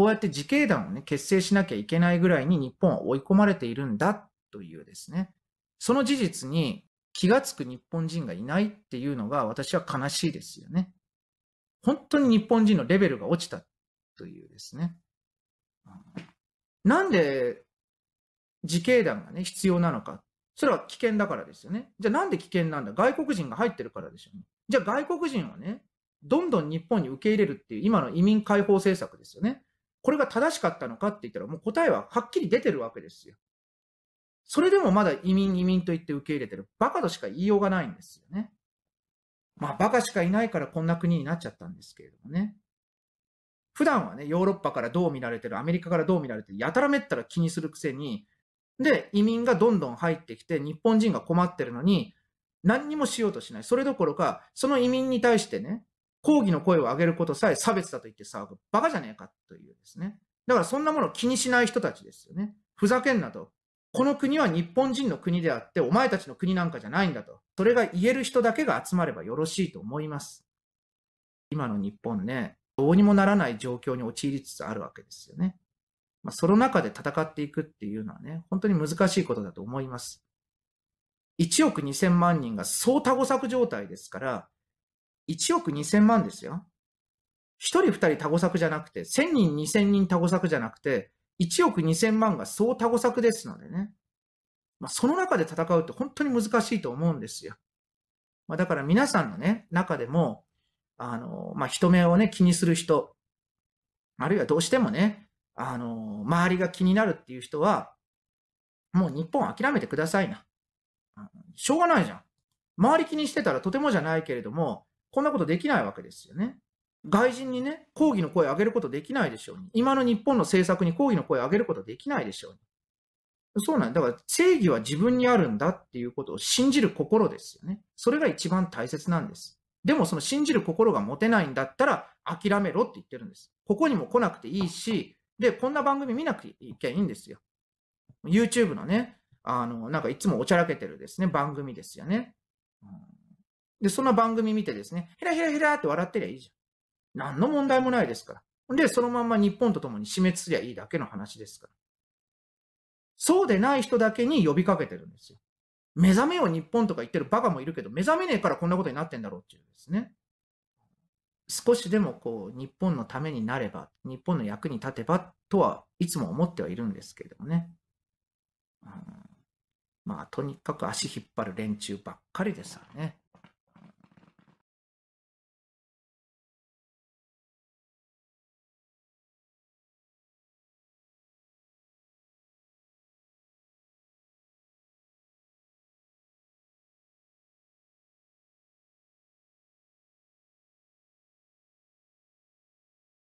こうやって自警団をね、結成しなきゃいけないぐらいに日本は追い込まれているんだというですね、その事実に気がつく日本人がいないっていうのが私は悲しいですよね。本当に日本人のレベルが落ちたというですね。なんで自警団がね、必要なのか。それは危険だからですよね。じゃあなんで危険なんだ外国人が入ってるからでしょうね。じゃあ外国人はね、どんどん日本に受け入れるっていう今の移民解放政策ですよね。これが正しかったのかって言ったら、もう答えははっきり出てるわけですよ。それでもまだ移民移民と言って受け入れてる。バカとしか言いようがないんですよね。まあ、バカしかいないからこんな国になっちゃったんですけれどもね。普段はね、ヨーロッパからどう見られてる、アメリカからどう見られてる、やたらめったら気にするくせに、で、移民がどんどん入ってきて、日本人が困ってるのに、何にもしようとしない。それどころか、その移民に対してね、抗議の声を上げることさえ差別だと言ってさ、バカじゃねえかというですね。だからそんなものを気にしない人たちですよね。ふざけんなと。この国は日本人の国であって、お前たちの国なんかじゃないんだと。それが言える人だけが集まればよろしいと思います。今の日本ね、どうにもならない状況に陥りつつあるわけですよね。まあ、その中で戦っていくっていうのはね、本当に難しいことだと思います。1億2000万人が総多語作状態ですから、1億2000万ですよ。1人2人タゴ作じゃなくて、1000人2000人タゴ作じゃなくて、1億2000万が総タゴ作ですのでね。まあ、その中で戦うって本当に難しいと思うんですよ。まあ、だから皆さんのね、中でも、あの、まあ、人目をね、気にする人、あるいはどうしてもね、あの、周りが気になるっていう人は、もう日本諦めてくださいな。しょうがないじゃん。周り気にしてたらとてもじゃないけれども、こんなことできないわけですよね。外人にね、抗議の声を上げることできないでしょうに。今の日本の政策に抗議の声を上げることできないでしょうに。そうなんだ。だから正義は自分にあるんだっていうことを信じる心ですよね。それが一番大切なんです。でもその信じる心が持てないんだったら諦めろって言ってるんです。ここにも来なくていいし、で、こんな番組見なくていけばいいんですよ。YouTube のね、あの、なんかいつもおちゃらけてるですね、番組ですよね。うんで、その番組見てですね、ヘラヘラヘラって笑ってりゃいいじゃん。何の問題もないですから。で、そのまんま日本と共に死滅すりゃいいだけの話ですから。そうでない人だけに呼びかけてるんですよ。目覚めよ日本とか言ってるバカもいるけど、目覚めねえからこんなことになってんだろうっていうですね。少しでもこう、日本のためになれば、日本の役に立てばとはいつも思ってはいるんですけれどもね。うん、まあ、とにかく足引っ張る連中ばっかりですからね。